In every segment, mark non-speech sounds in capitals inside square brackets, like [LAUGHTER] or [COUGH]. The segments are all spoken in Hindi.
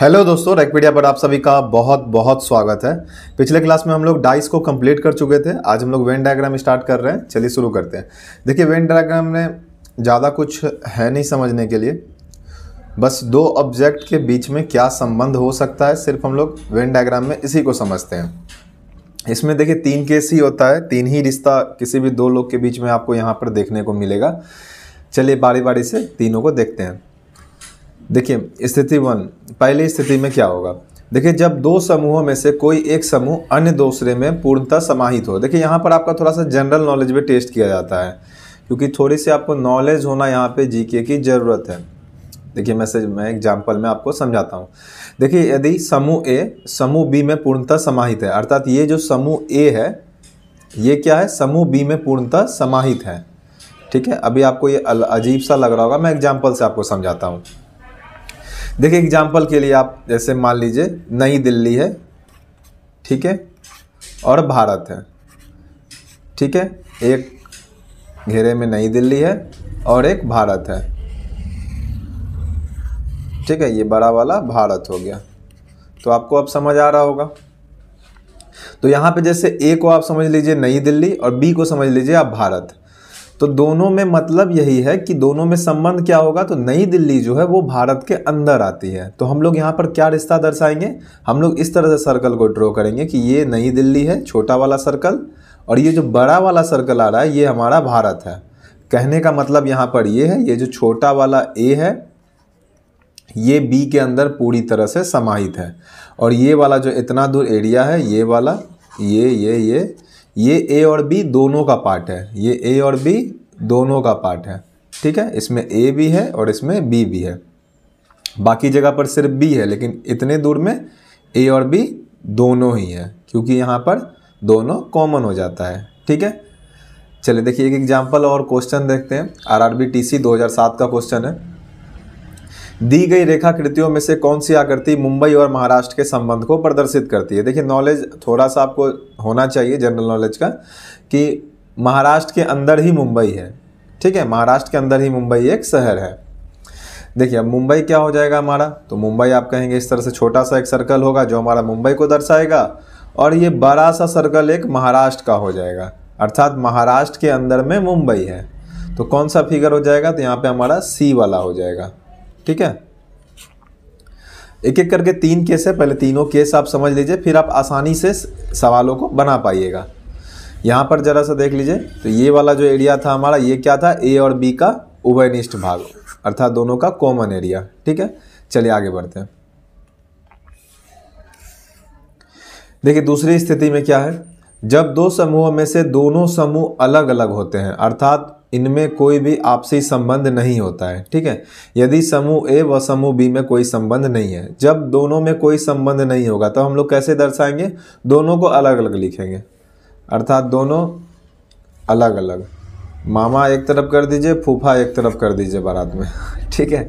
हेलो दोस्तों रेकपीडिया पर आप सभी का बहुत बहुत स्वागत है पिछले क्लास में हम लोग डाइस को कंप्लीट कर चुके थे आज हम लोग वेन डायग्राम स्टार्ट कर रहे हैं चलिए शुरू करते हैं देखिए वेन डायग्राम में ज़्यादा कुछ है नहीं समझने के लिए बस दो ऑब्जेक्ट के बीच में क्या संबंध हो सकता है सिर्फ हम लोग वेन डायग्राम में इसी को समझते हैं इसमें देखिए तीन केस ही होता है तीन ही रिश्ता किसी भी दो लोग के बीच में आपको यहाँ पर देखने को मिलेगा चलिए बारी बारी से तीनों को देखते हैं देखिए स्थिति वन पहली स्थिति में क्या होगा देखिए जब दो समूहों में से कोई एक समूह अन्य दूसरे में पूर्णतः समाहित हो देखिए यहाँ पर आपका थोड़ा सा जनरल नॉलेज भी टेस्ट किया जाता है क्योंकि थोड़ी सी आपको नॉलेज होना यहाँ पे जीके की ज़रूरत है देखिए मैसेज मैं एग्जाम्पल में आपको समझाता हूँ देखिए यदि समूह ए समूह बी में पूर्णतः समाहित है अर्थात ये जो समूह ए है ये क्या है समूह बी में पूर्णतः समाहित है ठीक है अभी आपको ये अजीब सा लग रहा होगा मैं एग्जाम्पल से आपको समझाता हूँ देखिए एग्जाम्पल के लिए आप जैसे मान लीजिए नई दिल्ली है ठीक है और भारत है ठीक है एक घेरे में नई दिल्ली है और एक भारत है ठीक है ये बड़ा वाला भारत हो गया तो आपको अब समझ आ रहा होगा तो यहाँ पे जैसे ए को आप समझ लीजिए नई दिल्ली और बी को समझ लीजिए आप भारत तो दोनों में मतलब यही है कि दोनों में संबंध क्या होगा तो नई दिल्ली जो है वो भारत के अंदर आती है तो हम लोग यहाँ पर क्या रिश्ता दर्शाएंगे हम लोग इस तरह से सर्कल को ड्रॉ करेंगे कि ये नई दिल्ली है छोटा वाला सर्कल और ये जो बड़ा वाला सर्कल आ रहा है ये हमारा भारत है कहने का मतलब यहाँ पर ये है ये जो छोटा वाला ए है ये बी के अंदर पूरी तरह से समाहित है और ये वाला जो इतना दूर एरिया है ये वाला ये ये ये ये ए और बी दोनों का पार्ट है ये ए और बी दोनों का पार्ट है ठीक है इसमें ए भी है और इसमें बी भी है बाकी जगह पर सिर्फ बी है लेकिन इतने दूर में ए और बी दोनों ही है क्योंकि यहाँ पर दोनों कॉमन हो जाता है ठीक है चलिए देखिए एक एग्जाम्पल और क्वेश्चन देखते हैं आरआरबी टीसी 2007 का क्वेश्चन है दी गई रेखाकृतियों में से कौन सी आकृति मुंबई और महाराष्ट्र के संबंध को प्रदर्शित करती है देखिए नॉलेज थोड़ा सा आपको होना चाहिए जनरल नॉलेज का कि महाराष्ट्र के अंदर ही मुंबई है ठीक है महाराष्ट्र के अंदर ही मुंबई एक शहर है देखिए अब मुंबई क्या हो जाएगा हमारा तो मुंबई आप कहेंगे इस तरह से छोटा सा एक सर्कल होगा जो हमारा मुंबई को दर्शाएगा और ये बड़ा सा सर्कल एक महाराष्ट्र का हो जाएगा अर्थात महाराष्ट्र के अंदर में मुंबई है तो कौन सा फिगर हो जाएगा तो यहाँ पे हमारा सी वाला हो जाएगा ठीक है एक एक करके तीन केस है पहले तीनों केस आप समझ लीजिए फिर आप आसानी से सवालों को बना पाइएगा यहाँ पर ज़रा सा देख लीजिए तो ये वाला जो एरिया था हमारा ये क्या था ए और बी का उभयनिष्ठ भाग अर्थात दोनों का कॉमन एरिया ठीक है चलिए आगे बढ़ते हैं देखिए दूसरी स्थिति में क्या है जब दो समूहों में से दोनों समूह अलग अलग होते हैं अर्थात इनमें कोई भी आपसी संबंध नहीं होता है ठीक है यदि समूह ए व समूह बी में कोई संबंध नहीं है जब दोनों में कोई संबंध नहीं होगा तो हम लोग कैसे दर्शाएंगे दोनों को अलग अलग लिखेंगे अर्थात दोनों अलग अलग मामा एक तरफ कर दीजिए फूफा एक तरफ कर दीजिए बारात में [LAUGHS] ठीक है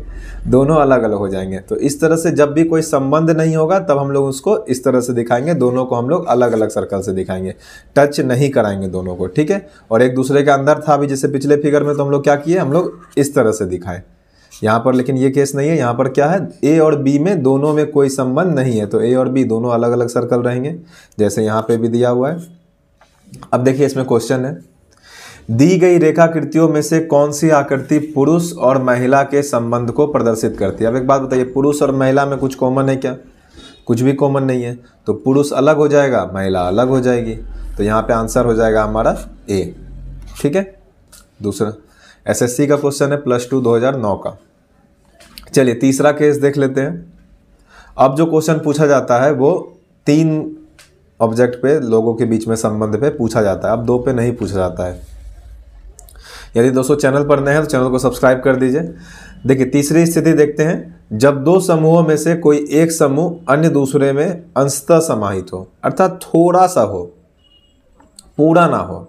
दोनों अलग अलग हो जाएंगे तो इस तरह से जब भी कोई संबंध नहीं होगा तब हम लोग उसको इस तरह से दिखाएंगे दोनों को हम लोग अलग अलग सर्कल से दिखाएंगे टच नहीं कराएंगे दोनों को ठीक है और एक दूसरे के अंदर था अभी जैसे पिछले फिगर में तो हम लोग क्या किए हम लोग इस तरह से दिखाएं यहाँ पर लेकिन ये केस नहीं है यहाँ पर क्या है ए और बी में दोनों में कोई संबंध नहीं है तो ए और बी दोनों अलग अलग सर्कल रहेंगे जैसे यहाँ पे भी दिया हुआ है अब देखिए इसमें क्वेश्चन है दी गई रेखाकृतियों में से कौन सी आकृति पुरुष और महिला के संबंध को प्रदर्शित करती है अब एक बात बताइए पुरुष और महिला में कुछ कॉमन है क्या कुछ भी कॉमन नहीं है तो पुरुष अलग हो जाएगा महिला अलग हो जाएगी तो यहाँ पे आंसर हो जाएगा हमारा ए ठीक है दूसरा एसएससी का क्वेश्चन है प्लस टू 2009 का चलिए तीसरा केस देख लेते हैं अब जो क्वेश्चन पूछा जाता है वो तीन ऑब्जेक्ट पे लोगों के बीच में संबंध पे पूछा जाता है अब दो पे नहीं पूछा जाता है यदि दोस्तों चैनल पर नए हैं तो चैनल को सब्सक्राइब कर दीजिए देखिए तीसरी स्थिति देखते हैं जब दो समूहों में से कोई एक समूह अन्य दूसरे में अंशतः समाहित हो अर्थात थोड़ा सा हो पूरा ना हो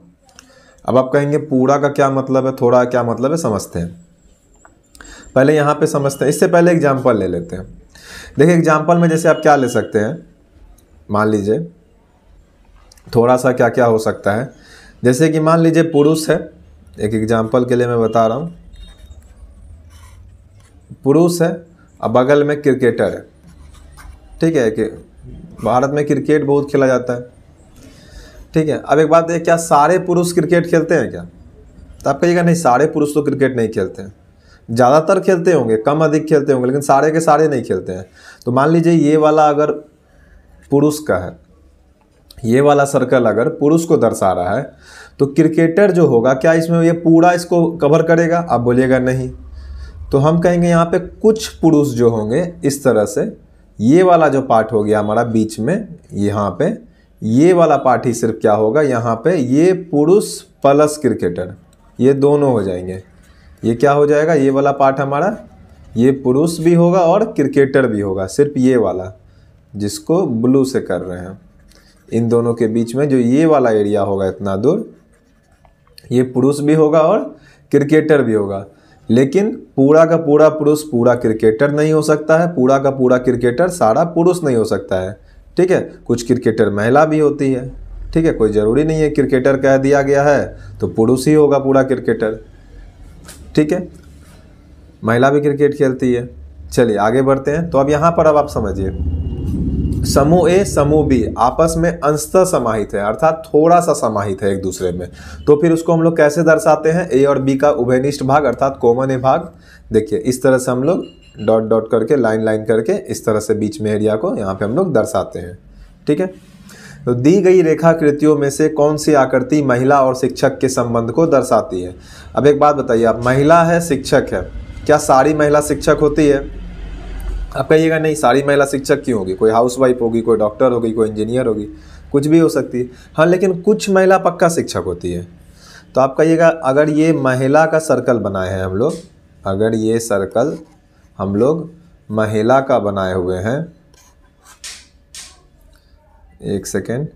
अब आप कहेंगे पूरा का क्या मतलब है थोड़ा क्या मतलब है समझते हैं पहले यहाँ पे समझते हैं इससे पहले एग्जाम्पल ले लेते हैं देखिए एग्जाम्पल में जैसे आप क्या ले सकते हैं मान लीजिए थोड़ा सा क्या क्या हो सकता है जैसे कि मान लीजिए पुरुष है एक एग्जाम्पल के लिए मैं बता रहा हूँ पुरुष है और बगल में क्रिकेटर है ठीक है कि भारत में क्रिकेट बहुत खेला जाता है ठीक है अब एक बात है क्या सारे पुरुष क्रिकेट खेलते हैं क्या तो आप कहिएगा नहीं सारे पुरुष तो क्रिकेट नहीं खेलते हैं ज़्यादातर खेलते होंगे कम अधिक खेलते होंगे लेकिन सारे के सारे नहीं खेलते हैं तो मान लीजिए ये वाला अगर पुरुष का है ये वाला सर्कल अगर पुरुष को दर्शा रहा है तो क्रिकेटर जो होगा क्या इसमें ये पूरा इसको कवर करेगा आप बोलिएगा नहीं तो हम कहेंगे यहाँ पे कुछ पुरुष जो होंगे इस तरह से ये वाला जो पार्ट हो गया हमारा बीच में यहाँ पे ये वाला पार्ट ही सिर्फ क्या होगा यहाँ पे ये पुरुष प्लस क्रिकेटर ये दोनों हो जाएंगे ये क्या हो जाएगा ये वाला पार्ट हमारा ये पुरुष भी होगा और क्रिकेटर भी होगा सिर्फ ये वाला जिसको ब्लू से कर रहे हैं इन दोनों के बीच में जो ये वाला एरिया होगा इतना दूर ये पुरुष भी होगा और क्रिकेटर भी होगा लेकिन पूरा का पूरा पुरुष पूरा क्रिकेटर नहीं हो सकता है पूरा का पूरा क्रिकेटर सारा पुरुष नहीं हो सकता है ठीक है कुछ क्रिकेटर महिला भी होती है ठीक है कोई ज़रूरी नहीं है क्रिकेटर कह दिया गया है तो पुरुष ही होगा पूरा क्रिकेटर ठीक है महिला भी क्रिकेट खेलती है चलिए आगे बढ़ते हैं तो अब यहाँ पर अब आप समझिए समूह ए समूह बी आपस में अंशतः समाहित है अर्थात थोड़ा सा समाहित है एक दूसरे में तो फिर उसको हम लोग कैसे दर्शाते हैं ए और बी का उभयनिष्ठ भाग अर्थात कॉमन ए भाग देखिए इस तरह से हम लोग डॉट डॉट करके लाइन लाइन करके इस तरह से बीच में एरिया को यहाँ पे हम लोग दर्शाते हैं ठीक है तो दी गई रेखाकृतियों में से कौन सी आकृति महिला और शिक्षक के संबंध को दर्शाती है अब एक बात बताइए आप महिला है शिक्षक है क्या सारी महिला शिक्षक होती है आप कहिएगा नहीं सारी महिला शिक्षक क्यों होगी कोई हाउस वाइफ होगी कोई डॉक्टर होगी कोई इंजीनियर होगी कुछ भी हो सकती है हाँ लेकिन कुछ महिला पक्का शिक्षक होती है तो आप कहिएगा अगर ये महिला का सर्कल बनाए हैं हम लोग अगर ये सर्कल हम लोग महिला का बनाए हुए हैं एक सेकेंड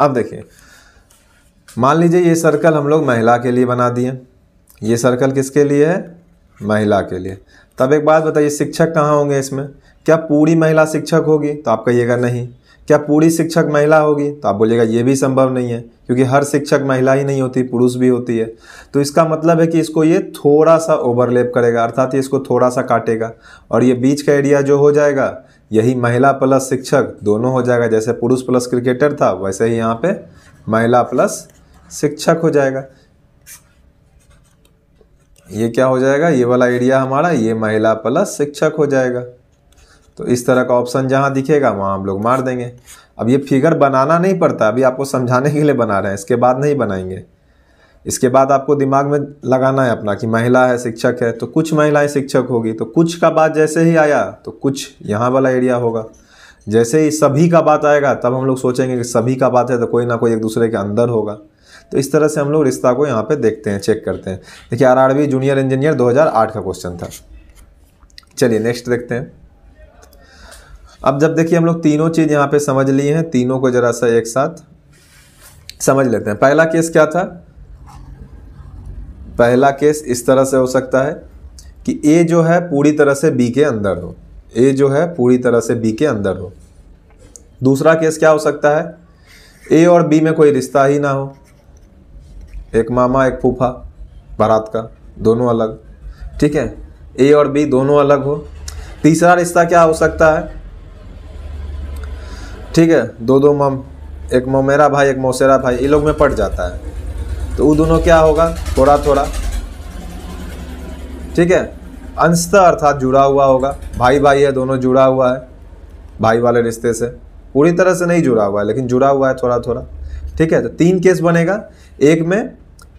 अब देखिए मान लीजिए ये सर्कल हम लोग महिला के लिए बना दिए ये सर्कल किसके लिए है महिला के लिए तब एक बात बताइए शिक्षक कहाँ होंगे इसमें क्या पूरी महिला शिक्षक होगी तो आप कहिएगा नहीं क्या पूरी शिक्षक महिला होगी तो आप बोलिएगा ये भी संभव नहीं है क्योंकि हर शिक्षक महिला ही नहीं होती पुरुष भी होती है तो इसका मतलब है कि इसको ये थोड़ा सा ओवरलेप करेगा अर्थात ये इसको थोड़ा सा काटेगा और ये बीच का एरिया जो हो जाएगा यही महिला प्लस शिक्षक दोनों हो जाएगा जैसे पुरुष प्लस क्रिकेटर था वैसे ही यहाँ पे महिला प्लस शिक्षक हो जाएगा ये क्या हो जाएगा ये वाला एरिया हमारा ये महिला प्लस शिक्षक हो जाएगा तो इस तरह का ऑप्शन जहाँ दिखेगा वहाँ हम लोग मार देंगे अब ये फिगर बनाना नहीं पड़ता अभी आपको समझाने के लिए बना रहे हैं इसके बाद नहीं बनाएंगे इसके बाद आपको दिमाग में लगाना है अपना कि महिला है शिक्षक है तो कुछ महिलाएं शिक्षक होगी तो कुछ का बात जैसे ही आया तो कुछ यहाँ वाला एरिया होगा जैसे ही सभी का बात आएगा तब हम लोग सोचेंगे कि सभी का बात है तो कोई ना कोई एक दूसरे के अंदर होगा तो इस तरह से हम लोग रिश्ता को यहाँ पे देखते हैं चेक करते हैं देखिए आरआरबी जूनियर इंजीनियर 2008 का क्वेश्चन था चलिए नेक्स्ट देखते हैं अब जब देखिए हम लोग तीनों चीज़ यहाँ पे समझ लिए हैं तीनों को ज़रा सा एक साथ समझ लेते हैं पहला केस क्या था पहला केस इस तरह से हो सकता है कि ए जो है पूरी तरह से बी के अंदर हो ए जो है पूरी तरह से बी के अंदर हो दूसरा केस क्या हो सकता है ए और बी में कोई रिश्ता ही ना हो एक मामा एक फूफा बारात का दोनों अलग ठीक है ए और बी दोनों अलग हो तीसरा रिश्ता क्या हो सकता है ठीक है दो दो मम एक ममेरा भाई एक मौसेरा भाई ये लोग में पट जाता है तो वो दोनों क्या होगा थोड़ा थोड़ा ठीक है अंशतः अर्थात जुड़ा हुआ होगा भाई भाई है दोनों जुड़ा हुआ है भाई वाले रिश्ते से पूरी तरह से नहीं जुड़ा हुआ है लेकिन जुड़ा हुआ है थोड़ा थोड़ा ठीक है तो तीन केस बनेगा एक में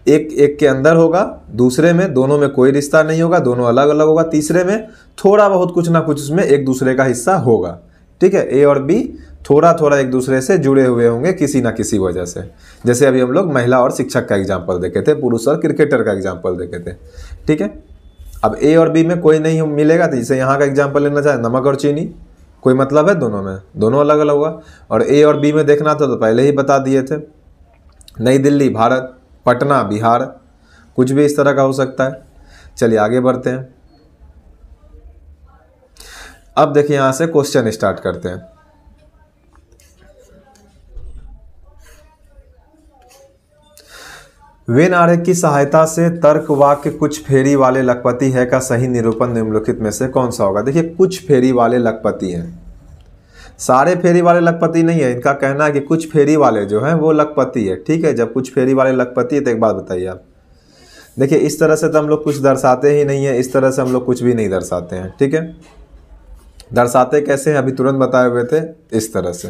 एक एक के अंदर होगा दूसरे में दोनों में कोई रिश्ता नहीं होगा दोनों अलग अलग होगा तीसरे में थोड़ा बहुत कुछ ना कुछ उसमें एक दूसरे का हिस्सा होगा ठीक है ए और बी थोड़ा थोड़ा एक दूसरे से जुड़े हुए होंगे किसी ना किसी वजह से जैसे अभी हम लोग महिला और शिक्षक का एग्जाम्पल देखे थे पुरुष और क्रिकेटर का एग्जाम्पल देखे थे ठीक है अब ए और बी में कोई नहीं मिलेगा तो जैसे यहाँ का एग्जाम्पल लेना चाहे नमक और चीनी कोई मतलब है दोनों में दोनों अलग अलग हुआ और ए और बी में देखना था तो पहले ही बता दिए थे नई दिल्ली भारत पटना बिहार कुछ भी इस तरह का हो सकता है चलिए आगे बढ़ते हैं अब देखिए यहाँ से क्वेश्चन स्टार्ट करते हैं वेन आर्य की सहायता से तर्क वाक्य कुछ फेरी वाले लखपति है का सही निरूपण निम्नलिखित में से कौन सा होगा देखिए कुछ फेरी वाले लखपति हैं सारे फेरी वाले लखपति नहीं है इनका कहना है कि कुछ फेरी वाले जो हैं वो लखपति है ठीक है जब कुछ फेरी वाले लखपति है तो एक बात बताइए आप देखिए इस तरह से तो हम लोग कुछ दर्शाते ही नहीं है इस तरह से हम लोग कुछ भी नहीं दर्शाते हैं ठीक है दर्शाते कैसे हैं अभी तुरंत बताए हुए थे इस तरह से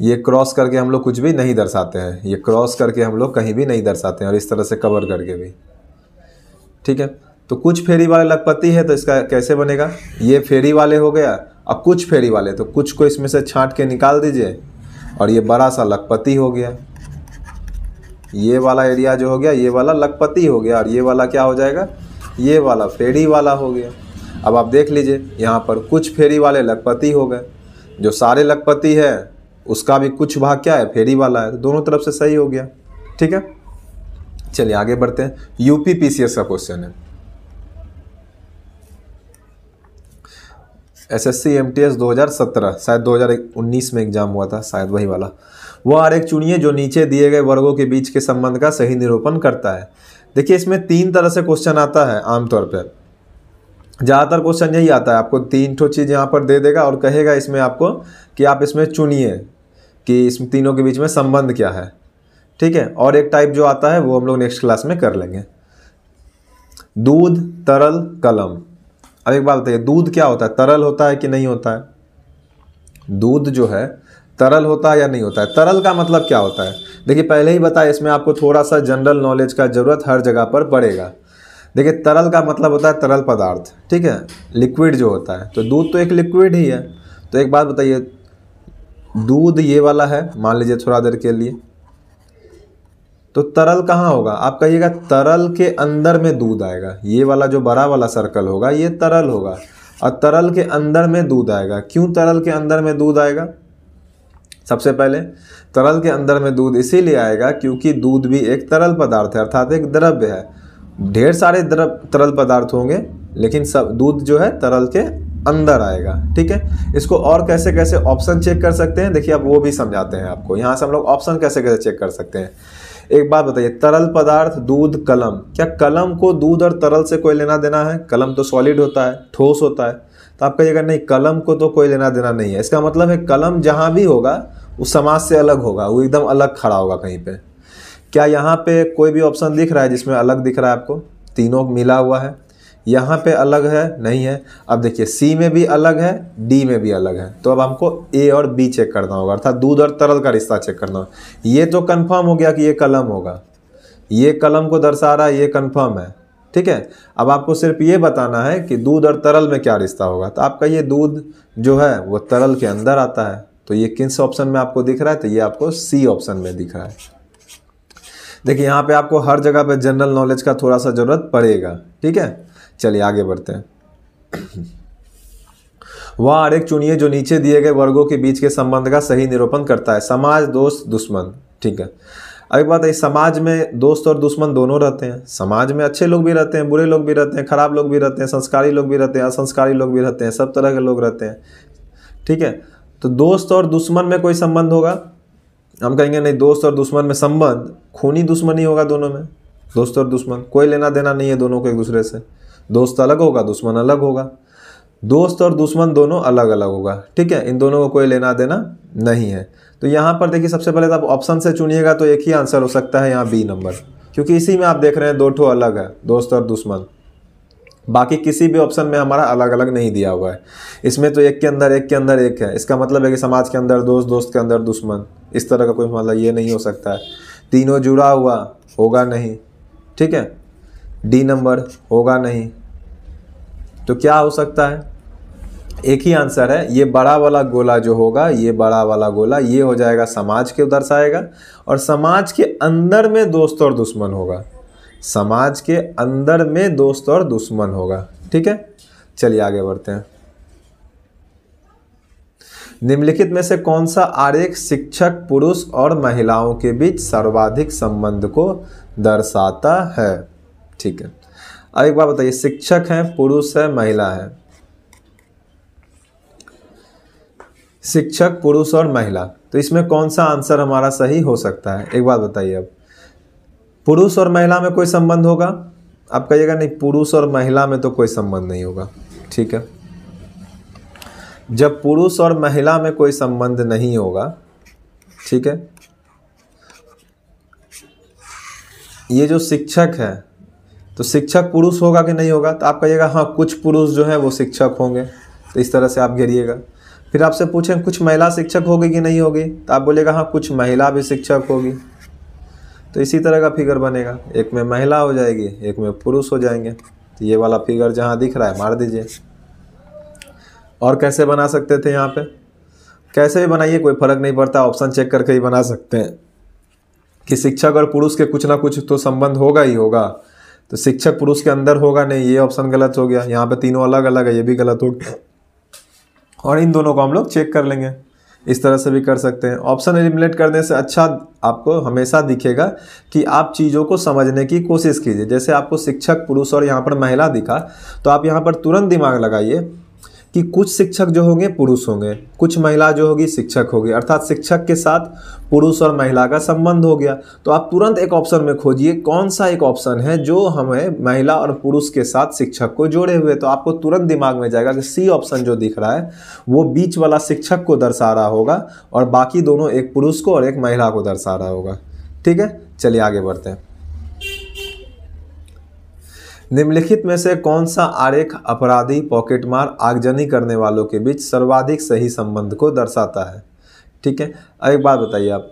ये क्रॉस करके हम लोग कुछ भी नहीं दर्शाते हैं ये क्रॉस करके हम लोग कहीं भी नहीं दर्शाते हैं और इस तरह से कवर करके भी ठीक है तो कुछ फेरी वाले लखपति है तो इसका कैसे बनेगा ये फेरी वाले हो गया अब कुछ फेरी वाले तो कुछ को इसमें से छांट के निकाल दीजिए और ये बड़ा सा लखपति हो गया ये वाला एरिया जो हो गया ये वाला लखपति हो गया और ये वाला क्या हो जाएगा ये वाला फेरी वाला हो गया अब आप देख लीजिए यहाँ पर कुछ फेरी वाले लखपति हो गए जो सारे लखपति है उसका भी कुछ भाग क्या है फेरी वाला है तो दोनों तरफ से सही हो गया ठीक है चलिए आगे बढ़ते हैं यूपी पीसीएस का क्वेश्चन है S S C M T S दो हज़ार सत्रह शायद दो हज़ार उन्नीस में एग्जाम हुआ था शायद वही वाला वह आर एक चुनिए जो नीचे दिए गए वर्गों के बीच के संबंध का सही निरूपण करता है देखिए इसमें तीन तरह से क्वेश्चन आता है आमतौर पर ज़्यादातर क्वेश्चन यही आता है आपको तीन ठो चीज़ यहाँ पर दे देगा और कहेगा इसमें आपको कि आप इसमें चुनिए कि इस तीनों के बीच में संबंध क्या है ठीक है और एक टाइप जो आता है वो हम लोग नेक्स्ट क्लास में कर लेंगे दूध तरल कलम अब एक बात बताइए दूध क्या होता है तरल होता है कि नहीं होता है दूध जो है तरल होता है या नहीं होता है तरल का मतलब क्या होता है देखिए पहले ही बताया इसमें आपको थोड़ा सा जनरल नॉलेज का ज़रूरत हर जगह पर पड़ेगा देखिए तरल का मतलब होता है तरल पदार्थ ठीक है लिक्विड जो होता है तो दूध तो एक लिक्विड ही है तो एक बात बताइए दूध ये वाला है मान लीजिए थोड़ा देर के लिए तो तरल कहाँ होगा आप कहिएगा तरल के अंदर में दूध आएगा ये वाला जो बड़ा वाला सर्कल होगा ये तरल होगा और तरल के अंदर में दूध आएगा क्यों तरल के अंदर में दूध आएगा सबसे पहले तरल के अंदर में दूध इसीलिए आएगा क्योंकि दूध भी एक तरल पदार्थ है अर्थात एक द्रव्य है ढेर सारे द्रव तरल पदार्थ होंगे लेकिन सब दूध जो है तरल के अंदर आएगा ठीक है इसको और कैसे कैसे ऑप्शन चेक कर सकते हैं देखिए अब वो भी समझाते हैं आपको यहाँ से हम लोग ऑप्शन कैसे कैसे चेक कर सकते हैं एक बात बताइए तरल पदार्थ दूध कलम क्या कलम को दूध और तरल से कोई लेना देना है कलम तो सॉलिड होता है ठोस होता है तो आप कहिएगा नहीं कलम को तो कोई लेना देना नहीं है इसका मतलब है कलम जहाँ भी होगा वो समाज से अलग होगा वो एकदम अलग खड़ा होगा कहीं पर क्या यहाँ पे कोई भी ऑप्शन दिख रहा है जिसमें अलग दिख रहा है आपको तीनों मिला हुआ है यहाँ पे अलग है नहीं है अब देखिए सी में भी अलग है डी में भी अलग है तो अब हमको ए और बी चेक करना होगा अर्थात दूध और तरल का रिश्ता चेक करना होगा ये तो कन्फर्म हो गया कि ये कलम होगा ये कलम को दर्शा रहा है ये कन्फर्म है ठीक है अब आपको सिर्फ ये बताना है कि दूध और तरल में क्या रिश्ता होगा तो आपका ये दूध जो है वो तरल के अंदर आता है तो ये किस ऑप्शन में आपको दिख रहा है तो ये आपको सी ऑप्शन में दिख रहा है देखिए यहाँ पे आपको हर जगह पे जनरल नॉलेज का थोड़ा सा ज़रूरत पड़ेगा ठीक है चलिए आगे बढ़ते हैं वह एक चुनिए जो नीचे दिए गए वर्गों के बीच के संबंध का सही निरूपण करता है समाज दोस्त दुश्मन ठीक है अब एक बात है समाज में दोस्त और दुश्मन दोनों रहते हैं समाज में अच्छे लोग भी रहते हैं बुरे लोग भी रहते हैं खराब लोग भी रहते हैं संस्कारी लोग भी रहते हैं असंस्कारी लोग भी रहते हैं सब तरह के लोग रहते हैं ठीक है तो दोस्त और दुश्मन में कोई संबंध होगा हम कहेंगे नहीं दोस्त और दुश्मन में संबंध खूनी दुश्मनी होगा दोनों में दोस्त और दुश्मन कोई लेना देना नहीं है दोनों को एक दूसरे से दोस्त अलग होगा दुश्मन अलग होगा दोस्त और दुश्मन दोनों अलग अलग होगा ठीक है इन दोनों को कोई लेना देना नहीं है तो यहाँ पर देखिए सबसे पहले तो आप ऑप्शन से चुनिएगा तो एक ही आंसर हो सकता है यहाँ बी नंबर क्योंकि इसी में आप देख रहे हैं दो ठो अलग है दोस्त और दुश्मन बाकी किसी भी ऑप्शन में हमारा अलग अलग नहीं दिया हुआ है इसमें तो एक के अंदर एक के अंदर एक है इसका मतलब है कि समाज के अंदर दोस्त दोस्त के अंदर दुश्मन इस तरह का कोई मतलब ये नहीं हो सकता है तीनों जुड़ा हुआ होगा नहीं ठीक है डी नंबर होगा नहीं तो क्या हो सकता है एक ही आंसर है ये बड़ा वाला गोला जो होगा ये बड़ा वाला गोला ये हो जाएगा समाज के दर्शाएगा और समाज के अंदर में दोस्त और दुश्मन होगा समाज के अंदर में दोस्त और दुश्मन होगा ठीक है चलिए आगे बढ़ते हैं निम्नलिखित में से कौन सा आरेख शिक्षक पुरुष और महिलाओं के बीच सर्वाधिक संबंध को दर्शाता है ठीक है अब एक बार बताइए शिक्षक हैं पुरुष है महिला है शिक्षक पुरुष और महिला तो इसमें कौन सा आंसर हमारा सही हो सकता है एक बात बताइए अब पुरुष और महिला में कोई संबंध होगा आप कहिएगा नहीं पुरुष और महिला में तो कोई संबंध नहीं होगा ठीक है जब पुरुष और महिला में कोई संबंध नहीं होगा ठीक है ये जो शिक्षक है तो शिक्षक पुरुष होगा कि नहीं होगा तो आप कहिएगा हाँ कुछ पुरुष जो है वो शिक्षक होंगे तो इस तरह से आप घेरिएगा फिर आपसे पूछें कुछ महिला शिक्षक होगी कि नहीं होगी तो आप बोलेगा हाँ कुछ महिला भी शिक्षक होगी तो इसी तरह का फिगर बनेगा एक में महिला हो जाएगी एक में पुरुष हो जाएंगे तो ये वाला फिगर जहाँ दिख रहा है मार दीजिए और कैसे बना सकते थे यहाँ पे कैसे भी बनाइए कोई फर्क नहीं पड़ता ऑप्शन चेक करके ही बना सकते हैं कि शिक्षक और पुरुष के कुछ ना कुछ तो संबंध होगा ही होगा तो शिक्षक पुरुष के अंदर होगा नहीं ये ऑप्शन गलत हो गया यहाँ पे तीनों अलग अलग है ये भी गलत हो गया और इन दोनों को हम लोग चेक कर लेंगे इस तरह से भी कर सकते हैं ऑप्शन एलिमिनेट करने से अच्छा आपको हमेशा दिखेगा कि आप चीज़ों को समझने की कोशिश कीजिए जैसे आपको शिक्षक पुरुष और यहाँ पर महिला दिखा तो आप यहाँ पर तुरंत दिमाग लगाइए कि कुछ शिक्षक जो होंगे पुरुष होंगे कुछ महिला जो होगी शिक्षक होगी अर्थात शिक्षक के साथ पुरुष और महिला का संबंध हो गया तो आप तुरंत एक ऑप्शन में खोजिए कौन सा एक ऑप्शन है जो हमें महिला और पुरुष के साथ शिक्षक को जोड़े हुए तो आपको तुरंत दिमाग में जाएगा कि सी ऑप्शन जो दिख रहा है वो बीच वाला शिक्षक को दर्शा रहा होगा और बाकी दोनों एक पुरुष को और एक महिला को दर्शा रहा होगा ठीक है चलिए आगे बढ़ते हैं निम्नलिखित में से कौन सा आरेख अपराधी पॉकेटमार आगजनी करने वालों के बीच सर्वाधिक सही संबंध को दर्शाता है ठीक है एक बात बताइए आप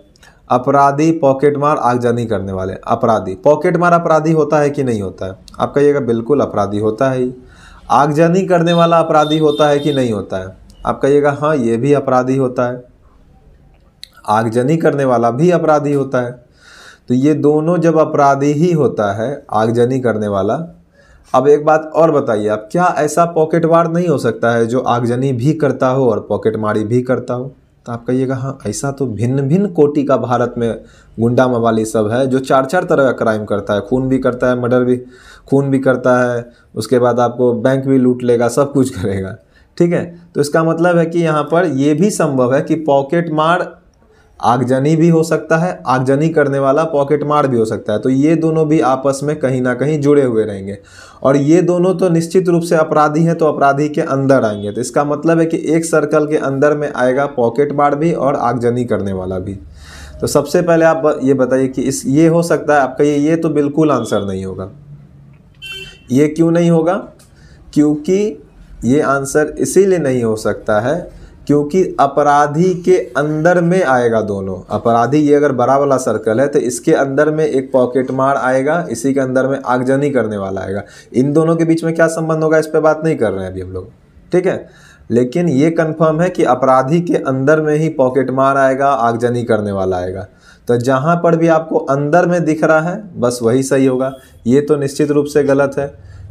अपराधी पॉकेटमार आगजनी करने वाले अपराधी पॉकेटमार अपराधी होता है कि नहीं होता है आप कहिएगा बिल्कुल अपराधी होता है आगजनी करने वाला अपराधी होता है कि नहीं होता है आप कहिएगा हाँ ये भी अपराधी होता है आगजनी करने वाला भी अपराधी होता है तो ये दोनों जब अपराधी ही होता है आगजनी करने वाला अब एक बात और बताइए आप क्या ऐसा पॉकेट वार नहीं हो सकता है जो आगजनी भी करता हो और पॉकेट मारी भी करता हो तो आप कहिएगा हाँ ऐसा तो भिन्न भिन्न कोटि का भारत में गुंडा मवाली सब है जो चार चार तरह का क्राइम करता है खून भी करता है मर्डर भी खून भी करता है उसके बाद आपको बैंक भी लूट लेगा सब कुछ करेगा ठीक है तो इसका मतलब है कि यहाँ पर यह भी संभव है कि पॉकेट मार आगजनी भी हो सकता है आगजनी करने वाला पॉकेट मार भी हो सकता है तो ये दोनों भी आपस में कहीं ना कहीं जुड़े हुए रहेंगे और ये दोनों तो निश्चित रूप से अपराधी हैं तो अपराधी के अंदर आएंगे तो इसका मतलब है कि एक सर्कल के अंदर में आएगा पॉकेट मार भी और आगजनी करने वाला भी तो सबसे पहले आप ये बताइए कि इस ये हो सकता है आपका ये ये तो बिल्कुल आंसर नहीं होगा ये क्यों नहीं होगा क्योंकि ये आंसर इसीलिए नहीं हो सकता है क्योंकि अपराधी के अंदर में आएगा दोनों अपराधी ये अगर बड़ा वाला सर्कल है तो इसके अंदर में एक पॉकेट मार आएगा इसी के अंदर में आगजनी करने वाला आएगा इन दोनों के बीच में क्या संबंध होगा इस पर बात नहीं कर रहे हैं अभी हम लोग ठीक है लेकिन ये कंफर्म है कि अपराधी के अंदर में ही पॉकेट मार आएगा आगजनी करने वाला आएगा तो जहाँ पर भी आपको अंदर में दिख रहा है बस वही सही होगा ये तो निश्चित रूप से गलत है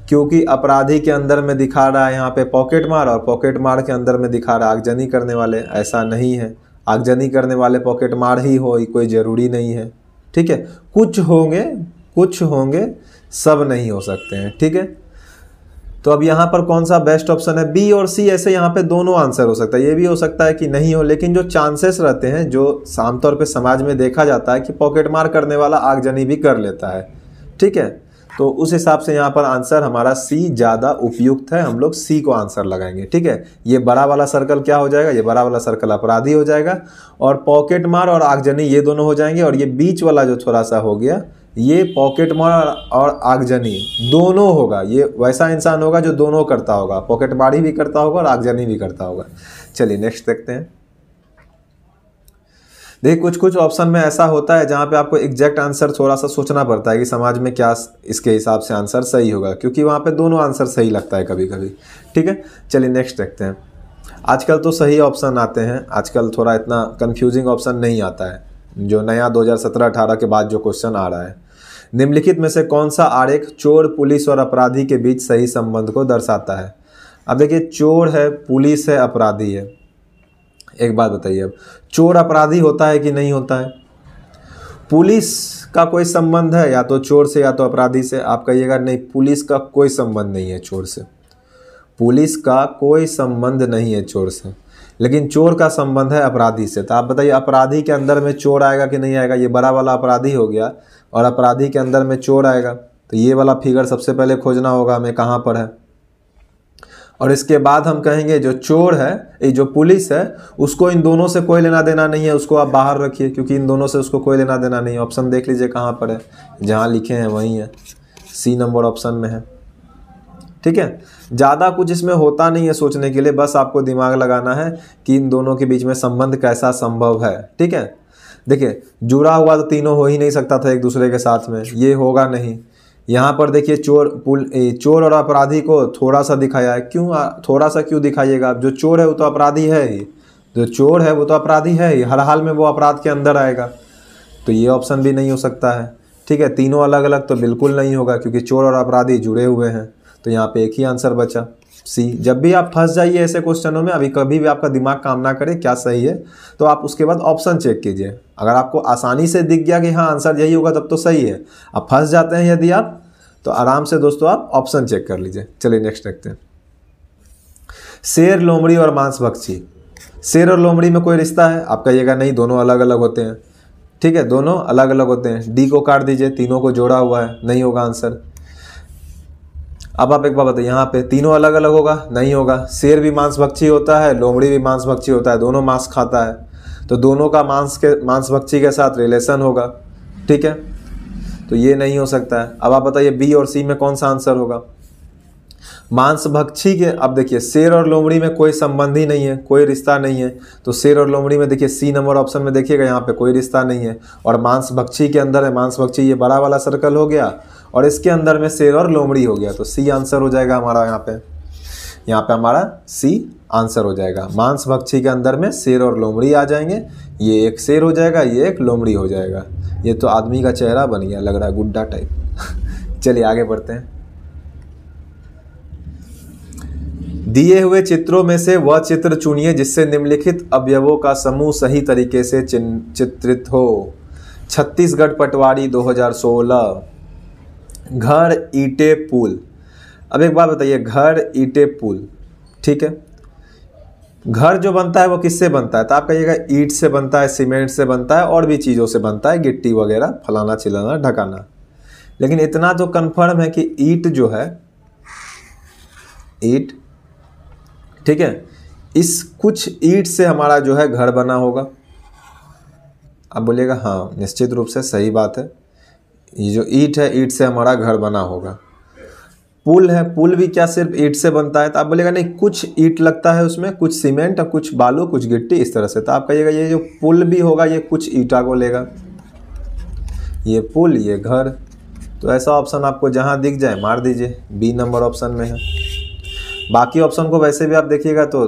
क्योंकि अपराधी के अंदर में दिखा रहा है यहाँ पे पॉकेट मार और पॉकेट मार के अंदर में दिखा रहा है आगजनी करने वाले ऐसा नहीं है आगजनी करने वाले पॉकेट मार ही हो कोई ज़रूरी नहीं है ठीक है कुछ होंगे कुछ होंगे सब नहीं हो सकते हैं ठीक है तो अब यहाँ पर कौन सा बेस्ट ऑप्शन है बी और सी ऐसे यहाँ पे दोनों आंसर हो सकता है ये भी हो सकता है कि नहीं हो लेकिन जो चांसेस रहते हैं जो आमतौर पे समाज में देखा जाता है कि पॉकेट मार करने वाला आगजनी भी कर लेता है ठीक है तो उस हिसाब से यहाँ पर आंसर हमारा सी ज़्यादा उपयुक्त है हम लोग सी को आंसर लगाएंगे ठीक है ये बड़ा वाला सर्कल क्या हो जाएगा ये बड़ा वाला सर्कल अपराधी हो जाएगा और पॉकेट मार और आगजनी ये दोनों हो जाएंगे और ये बीच वाला जो थोड़ा सा हो गया ये पॉकेट मार और आगजनी दोनों होगा ये वैसा इंसान होगा जो दोनों करता होगा पॉकेट मार भी करता होगा और आगजनी भी करता होगा चलिए नेक्स्ट देखते हैं देखिए कुछ कुछ ऑप्शन में ऐसा होता है जहाँ पे आपको एग्जैक्ट आंसर थोड़ा सा सोचना पड़ता है कि समाज में क्या इसके हिसाब से आंसर सही होगा क्योंकि वहाँ पे दोनों आंसर सही लगता है कभी कभी ठीक है चलिए नेक्स्ट देखते हैं आजकल तो सही ऑप्शन आते हैं आजकल थोड़ा इतना कन्फ्यूजिंग ऑप्शन नहीं आता है जो नया दो हज़ार के बाद जो क्वेश्चन आ रहा है निम्नलिखित में से कौन सा आरेख चोर पुलिस और अपराधी के बीच सही संबंध को दर्शाता है अब देखिए चोर है पुलिस है अपराधी है एक बात बताइए अब चोर अपराधी होता है कि नहीं होता है पुलिस का कोई संबंध है या तो चोर से या तो अपराधी से आप कहिएगा नहीं पुलिस का कोई संबंध नहीं है चोर से पुलिस का कोई संबंध नहीं है चोर से लेकिन चोर का संबंध है अपराधी से तो आप बताइए अपराधी के अंदर में चोर आएगा कि नहीं आएगा ये बड़ा वाला अपराधी हो गया और अपराधी के अंदर में चोर आएगा तो ये वाला फिगर सबसे पहले खोजना होगा हमें कहाँ पर है और इसके बाद हम कहेंगे जो चोर है ये जो पुलिस है उसको इन दोनों से कोई लेना देना नहीं है उसको आप बाहर रखिए क्योंकि इन दोनों से उसको कोई लेना देना नहीं है ऑप्शन देख लीजिए कहाँ पर है जहाँ लिखे हैं वहीं है सी नंबर ऑप्शन में है ठीक है ज़्यादा कुछ इसमें होता नहीं है सोचने के लिए बस आपको दिमाग लगाना है कि इन दोनों के बीच में संबंध कैसा संभव है ठीक है देखिए जुड़ा हुआ तो तीनों हो ही नहीं सकता था एक दूसरे के साथ में ये होगा नहीं यहाँ पर देखिए चोर पुल चोर और अपराधी को थोड़ा सा दिखाया है क्यों थोड़ा सा क्यों दिखाइएगा आप जो चोर है वो तो अपराधी है ही जो चोर है वो तो अपराधी है ही हर हाल में वो अपराध के अंदर आएगा तो ये ऑप्शन भी नहीं हो सकता है ठीक है तीनों अलग अलग तो बिल्कुल नहीं होगा क्योंकि चोर और अपराधी जुड़े हुए हैं तो यहाँ पर एक ही आंसर बचा सी जब भी आप फंस जाइए ऐसे क्वेश्चनों में अभी कभी भी आपका दिमाग काम ना करे क्या सही है तो आप उसके बाद ऑप्शन चेक कीजिए अगर आपको आसानी से दिख गया कि हाँ आंसर यही होगा तब तो सही है अब फंस जाते हैं यदि आप तो आराम से दोस्तों आप ऑप्शन चेक कर लीजिए चलिए नेक्स्ट देखते हैं शेर लोमड़ी और मांस बक्षी शेर और लोमड़ी में कोई रिश्ता है आप कहिएगा नहीं दोनों अलग अलग होते हैं ठीक है दोनों अलग अलग होते हैं डी को काट दीजिए तीनों को जोड़ा हुआ है नहीं होगा आंसर अब आप एक बात बताइए यहाँ पे तीनों अलग अलग होगा नहीं होगा शेर भी मांसभक्षी होता है लोमड़ी भी मांसभक्षी होता है दोनों मांस खाता है तो दोनों का मांस के मांसभक्षी के साथ रिलेशन होगा ठीक है तो ये नहीं हो सकता है अब आप बताइए बी और सी में कौन सा आंसर होगा मांसभक्षी के अब देखिए शेर और लोमड़ी में कोई संबंध ही नहीं है कोई रिश्ता नहीं है तो शेर और लोमड़ी में देखिए सी नंबर ऑप्शन में देखिएगा यहाँ पे कोई रिश्ता नहीं है और मांसभक्षी के अंदर है मांसभक्षी ये बड़ा वाला सर्कल हो गया और इसके अंदर में शेर और लोमड़ी हो गया तो सी आंसर हो जाएगा हमारा यहाँ पे यहाँ पे हमारा सी आंसर हो जाएगा मांस भक्षी के अंदर में शेर और लोमड़ी आ जाएंगे ये एक शेर हो जाएगा ये एक लोमड़ी हो जाएगा ये तो आदमी का चेहरा बन गया लग रहा है गुड्डा टाइप [LAUGHS] चलिए आगे बढ़ते हैं दिए हुए चित्रों में से वह चित्र चुनिए जिससे निम्नलिखित अवयवों का समूह सही तरीके से चित्रित हो छत्तीसगढ़ पटवारी 2016 घर ईटे पुल अब एक बात बताइए घर ईटे पुल ठीक है घर जो बनता है वो किससे बनता है तो आप कहिएगा ईट से बनता है सीमेंट से बनता है और भी चीज़ों से बनता है गिट्टी वगैरह फलाना चिलाना ढकाना लेकिन इतना तो कन्फर्म है कि ईट जो है ईट ठीक है इस कुछ ईट से हमारा जो है घर बना होगा आप बोलिएगा हाँ निश्चित रूप से सही बात है ये जो ईट है ईट से हमारा घर बना होगा पुल है पुल भी क्या सिर्फ ईट से बनता है तो आप बोलेगा नहीं कुछ ईट लगता है उसमें कुछ सीमेंट और कुछ बालू कुछ गिट्टी इस तरह से तो आप कहिएगा ये जो पुल भी होगा ये कुछ ईटा को लेगा ये पुल ये घर तो ऐसा ऑप्शन आपको जहाँ दिख जाए मार दीजिए बी नंबर ऑप्शन में है बाकी ऑप्शन को वैसे भी आप देखिएगा तो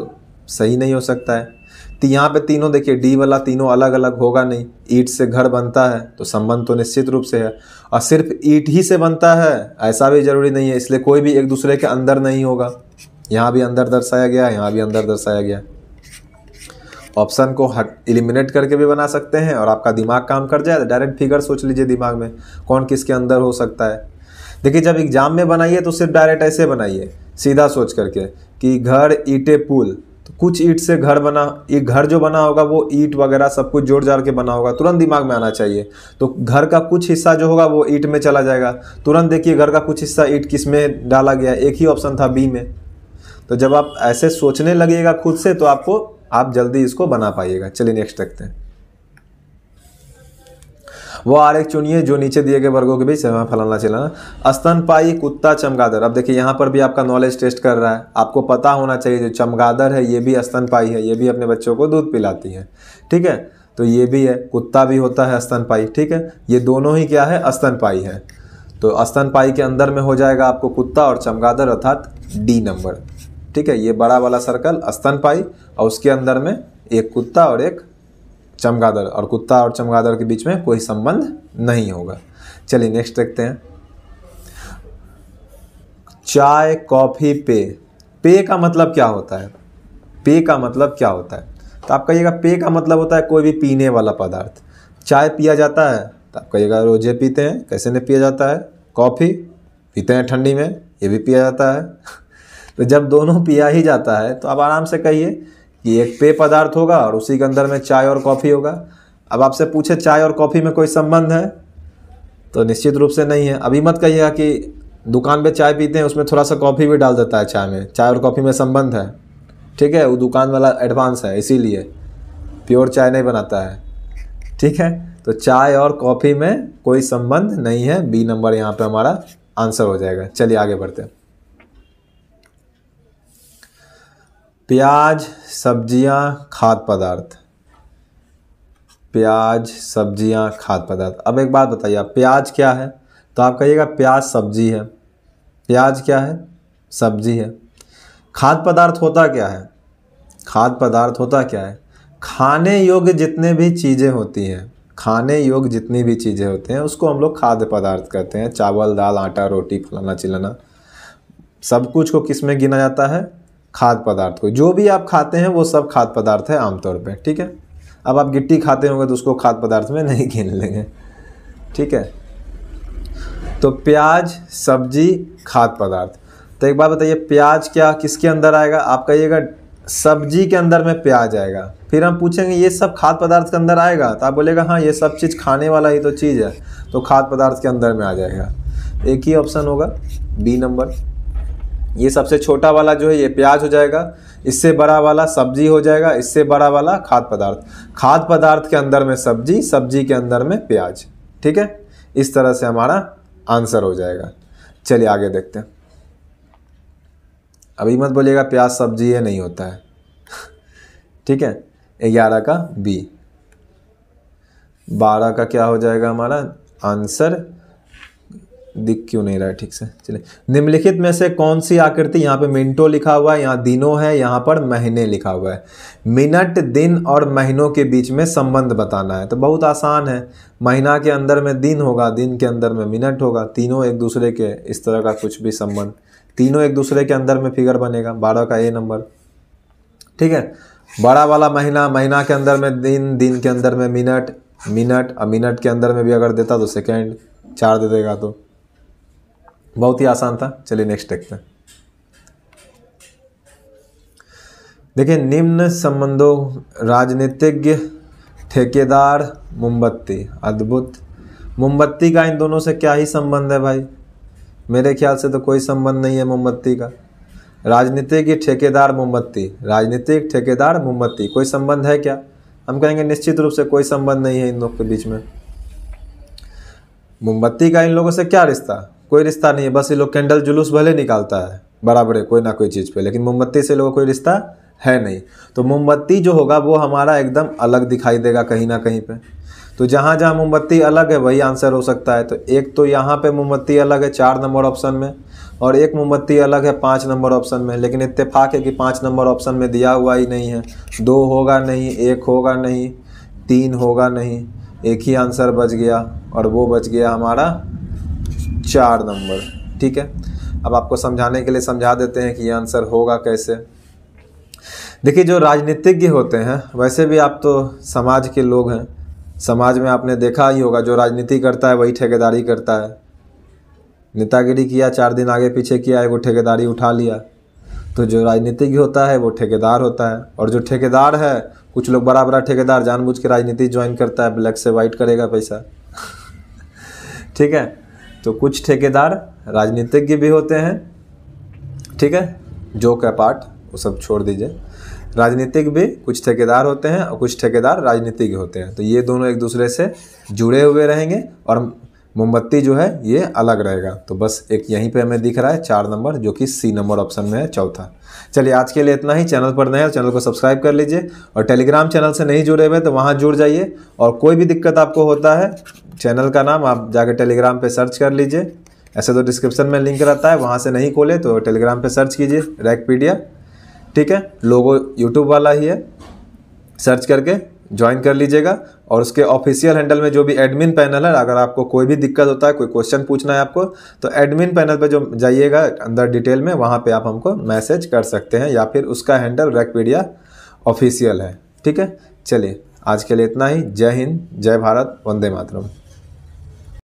सही नहीं हो सकता है तो यहाँ पे तीनों देखिए डी वाला तीनों अलग अलग होगा नहीं ईट से घर बनता है तो संबंध तो निश्चित रूप से है और सिर्फ ईट ही से बनता है ऐसा भी ज़रूरी नहीं है इसलिए कोई भी एक दूसरे के अंदर नहीं होगा यहाँ भी अंदर दर्शाया गया यहाँ भी अंदर दर्शाया गया ऑप्शन को हट इलिमिनेट करके भी बना सकते हैं और आपका दिमाग काम कर जाए तो डायरेक्ट फिगर सोच लीजिए दिमाग में कौन किसके अंदर हो सकता है देखिए जब एग्जाम में बनाइए तो सिर्फ डायरेक्ट ऐसे बनाइए सीधा सोच करके कि घर ईटे पुल तो कुछ ईट से घर बना ये घर जो बना होगा वो ईट वगैरह सब कुछ जोड़ जाड़ के बना होगा तुरंत दिमाग में आना चाहिए तो घर का कुछ हिस्सा जो होगा वो ईट में चला जाएगा तुरंत देखिए घर का कुछ हिस्सा ईट किस में डाला गया एक ही ऑप्शन था बी में तो जब आप ऐसे सोचने लगेगा खुद से तो आपको आप जल्दी इसको बना पाइएगा चलिए नेक्स्ट देखते हैं वो आर एक चुनिए जो नीचे दिए गए वर्गों के बीच समय फलाना चिलाना स्तनपाई कुत्ता चमगादड़ अब देखिए यहाँ पर भी आपका नॉलेज टेस्ट कर रहा है आपको पता होना चाहिए जो चमगादड़ है ये भी स्तनपाई है ये भी अपने बच्चों को दूध पिलाती है ठीक है तो ये भी है कुत्ता भी होता है स्तनपाई ठीक है ये दोनों ही क्या है स्तनपाई है तो स्तनपाई के अंदर में हो जाएगा आपको कुत्ता और चमगादड़ अर्थात डी नंबर ठीक है ये बड़ा वाला सर्कल स्तनपाई और उसके अंदर में एक कुत्ता और एक चमगादड़ और कुत्ता और चमगादड़ के बीच में कोई संबंध नहीं होगा चलिए नेक्स्ट देखते हैं चाय कॉफ़ी पे पे का मतलब क्या होता है पे का मतलब क्या होता है तो आप कहिएगा पे का मतलब होता है कोई भी पीने वाला पदार्थ चाय पिया जाता है तो आप कहिएगा रोजे पीते हैं कैसे नहीं पिया जाता है कॉफ़ी पीते हैं ठंडी में ये भी पिया जाता है [LAUGHS] तो जब दोनों पिया ही जाता है तो आप आराम से कहिए ये एक पेय पदार्थ होगा और उसी के अंदर में चाय और कॉफ़ी होगा अब आपसे पूछे चाय और कॉफ़ी में कोई संबंध है तो निश्चित रूप से नहीं है अभी मत कहिएगा कि दुकान पे चाय पीते हैं उसमें थोड़ा सा कॉफ़ी भी डाल देता है चाय में चाय और कॉफ़ी में संबंध है ठीक है वो दुकान वाला एडवांस है इसीलिए प्योर चाय नहीं बनाता है ठीक है तो चाय और कॉफ़ी में कोई संबंध नहीं है बी नंबर यहाँ पे हमारा आंसर हो जाएगा चलिए आगे बढ़ते हैं प्याज सब्जियां खाद्य पदार्थ प्याज सब्जियां खाद्य पदार्थ अब एक बात बताइए आप प्याज क्या है तो आप कहिएगा प्याज सब्जी है प्याज क्या है सब्जी है खाद्य पदार्थ होता क्या है खाद्य पदार्थ होता क्या है खाने योग्य जितने भी चीज़ें होती हैं खाने योग्य जितनी भी चीज़ें होती हैं उसको हम लोग खाद्य पदार्थ कहते हैं चावल दाल आटा रोटी फलाना चिलाना सब कुछ को किस में गिना जाता है खाद्य पदार्थ को जो भी आप खाते हैं वो सब खाद्य पदार्थ है आमतौर पर ठीक है अब आप गिट्टी खाते होंगे तो उसको खाद्य पदार्थ में [LAUGHS] नहीं गिन लेंगे ठीक है तो प्याज सब्जी खाद्य पदार्थ तो एक बात बताइए प्याज क्या किसके अंदर आएगा आप कहिएगा सब्जी के अंदर में प्याज आएगा फिर हम पूछेंगे ये सब खाद्य पदार्थ के अंदर आएगा तो आप बोलेगा हाँ ये सब चीज़ खाने वाला ही तो चीज़ है तो खाद्य पदार्थ के अंदर में आ जाएगा एक ही ऑप्शन होगा बी नंबर ये सबसे छोटा वाला जो है ये प्याज हो जाएगा इससे बड़ा वाला सब्जी हो जाएगा इससे बड़ा वाला खाद्य पदार्थ खाद्य पदार्थ के अंदर में सब्जी सब्जी के अंदर में प्याज ठीक है इस तरह से हमारा आंसर हो जाएगा चलिए आगे देखते हैं अभी मत बोलिएगा प्याज सब्जी ये नहीं होता है [LAUGHS] ठीक है ग्यारह का बी बारह का क्या हो जाएगा हमारा आंसर दिख क्यों नहीं रहा है ठीक से चलिए निम्नलिखित में से कौन सी आकृति यहाँ पे मिनटों लिखा हुआ है यहाँ दिनों है यहाँ पर महीने लिखा हुआ है मिनट दिन और महीनों के बीच में संबंध बताना है तो बहुत आसान है महीना के अंदर में दिन होगा दिन के अंदर में मिनट होगा तीनों एक दूसरे के इस तरह का कुछ भी संबंध तीनों एक दूसरे के अंदर में फिगर बनेगा बारह का ए नंबर ठीक है बड़ा वाला महीना महीना के अंदर में दिन दिन के अंदर में मिनट मिनट और मिनट के अंदर में भी अगर देता तो सेकेंड चार दे देगा तो बहुत ही आसान था चलिए नेक्स्ट देखते हैं देखिए निम्न संबंधों राजनीतिज्ञ ठेकेदार मोमबत्ती अद्भुत मोमबत्ती का इन दोनों से क्या ही संबंध है भाई मेरे ख्याल से तो कोई संबंध नहीं है मोमबत्ती का राजनीतिज्ञ ठेकेदार मोमबत्ती राजनीतिक ठेकेदार मोमबत्ती कोई संबंध है क्या हम कहेंगे निश्चित रूप से कोई संबंध नहीं है इन लोगों के बीच में मोमबत्ती का इन लोगों से क्या रिश्ता कोई रिश्ता नहीं है बस ये लोग कैंडल जुलूस भले निकालता है बराबर है कोई ना कोई चीज़ पे लेकिन मोमबत्ती से लोगों को कोई रिश्ता है नहीं तो मोमबत्ती जो होगा वो हमारा एकदम अलग दिखाई देगा कहीं ना कहीं पे तो जहाँ जहाँ मोमबत्ती अलग है वही आंसर हो सकता है तो एक तो यहाँ पे मोमबत्ती अलग है चार नंबर ऑप्शन में और एक मोमबत्ती अलग है पाँच नंबर ऑप्शन में लेकिन इत्तेफाक है कि पाँच नंबर ऑप्शन में दिया हुआ ही नहीं है दो होगा नहीं एक होगा नहीं तीन होगा नहीं एक ही आंसर बच गया और वो बच गया हमारा चार नंबर ठीक है अब आपको समझाने के लिए समझा देते हैं कि ये आंसर होगा कैसे देखिए जो राजनीतिज्ञ होते हैं वैसे भी आप तो समाज के लोग हैं समाज में आपने देखा ही होगा जो राजनीति करता है वही ठेकेदारी करता है नेतागिरी किया चार दिन आगे पीछे किया है वो ठेकेदारी उठा लिया तो जो राजनीतिज्ञ होता है वो ठेकेदार होता है और जो ठेकेदार है कुछ लोग बड़ा बड़ा ठेकेदार जानबूझ के राजनीति ज्वाइन करता है ब्लैक से वाइट करेगा पैसा [LAUGHS] ठीक है तो कुछ ठेकेदार राजनीतिज्ञ भी होते हैं ठीक है जोक है पार्ट वो सब छोड़ दीजिए राजनीतिक भी कुछ ठेकेदार होते हैं और कुछ ठेकेदार राजनीतिज्ञ होते हैं तो ये दोनों एक दूसरे से जुड़े हुए रहेंगे और मोमबत्ती जो है ये अलग रहेगा तो बस एक यहीं पे हमें दिख रहा है चार नंबर जो कि सी नंबर ऑप्शन में है चौथा चलिए आज के लिए इतना ही चैनल पर नए चैनल को सब्सक्राइब कर लीजिए और टेलीग्राम चैनल से नहीं जुड़े हुए तो वहाँ जुड़ जाइए और कोई भी दिक्कत आपको होता है चैनल का नाम आप जाकर टेलीग्राम पे सर्च कर लीजिए ऐसे तो डिस्क्रिप्शन में लिंक रहता है वहाँ से नहीं खोले तो टेलीग्राम पे सर्च कीजिए रैकपीडिया ठीक है लोगो यूट्यूब वाला ही है सर्च करके ज्वाइन कर लीजिएगा और उसके ऑफिशियल हैंडल में जो भी एडमिन पैनल है अगर आपको कोई भी दिक्कत होता है कोई क्वेश्चन पूछना है आपको तो एडमिन पैनल पर जो जाइएगा अंदर डिटेल में वहाँ पर आप हमको मैसेज कर सकते हैं या फिर उसका हैंडल रैकपीडिया ऑफिशियल है ठीक है चलिए आज के लिए इतना ही जय हिंद जय भारत वंदे मातरम